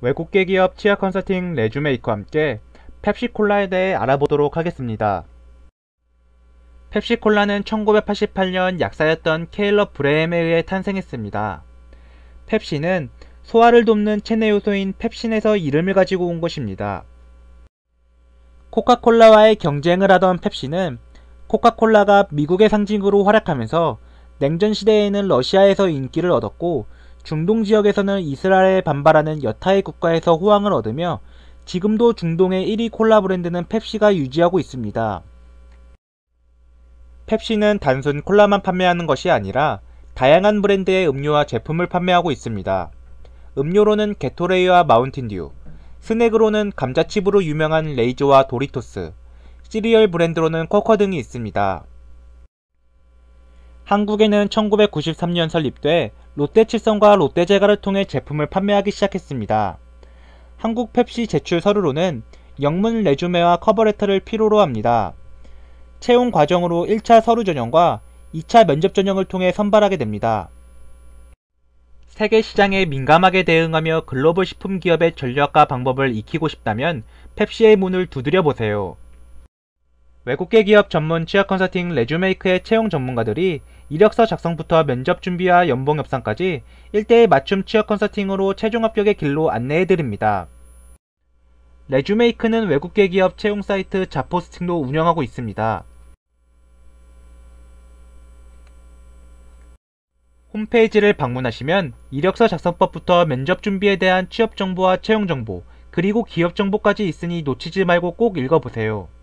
외국계 기업 치아 컨설팅 레주메이크와 함께 펩시콜라에 대해 알아보도록 하겠습니다. 펩시콜라는 1988년 약사였던 케일러 브레엠에 의해 탄생했습니다. 펩시는 소화를 돕는 체내 요소인 펩신에서 이름을 가지고 온 것입니다. 코카콜라와의 경쟁을 하던 펩시는 코카콜라가 미국의 상징으로 활약하면서 냉전 시대에는 러시아에서 인기를 얻었고 중동 지역에서는 이스라엘에 반발하는 여타의 국가에서 호황을 얻으며 지금도 중동의 1위 콜라 브랜드는 펩시가 유지하고 있습니다. 펩시는 단순 콜라만 판매하는 것이 아니라 다양한 브랜드의 음료와 제품을 판매하고 있습니다. 음료로는 게토레이와 마운틴듀, 스낵으로는 감자칩으로 유명한 레이저와 도리토스, 시리얼 브랜드로는 쿼커 등이 있습니다. 한국에는 1993년 설립돼 롯데칠성과 롯데제과를 통해 제품을 판매하기 시작했습니다. 한국 펩시 제출 서류로는 영문 레주메와 커버레터를 필요로 합니다. 채용 과정으로 1차 서류 전형과 2차 면접 전형을 통해 선발하게 됩니다. 세계 시장에 민감하게 대응하며 글로벌 식품 기업의 전략과 방법을 익히고 싶다면 펩시의 문을 두드려 보세요. 외국계 기업 전문 취업 컨설팅 레주메이크의 채용 전문가들이 이력서 작성부터 면접 준비와 연봉 협상까지 1대1 맞춤 취업 컨설팅으로 최종 합격의 길로 안내해드립니다. 레주메이크는 외국계 기업 채용 사이트 자포스팅도 운영하고 있습니다. 홈페이지를 방문하시면 이력서 작성법부터 면접 준비에 대한 취업 정보와 채용 정보, 그리고 기업 정보까지 있으니 놓치지 말고 꼭 읽어보세요.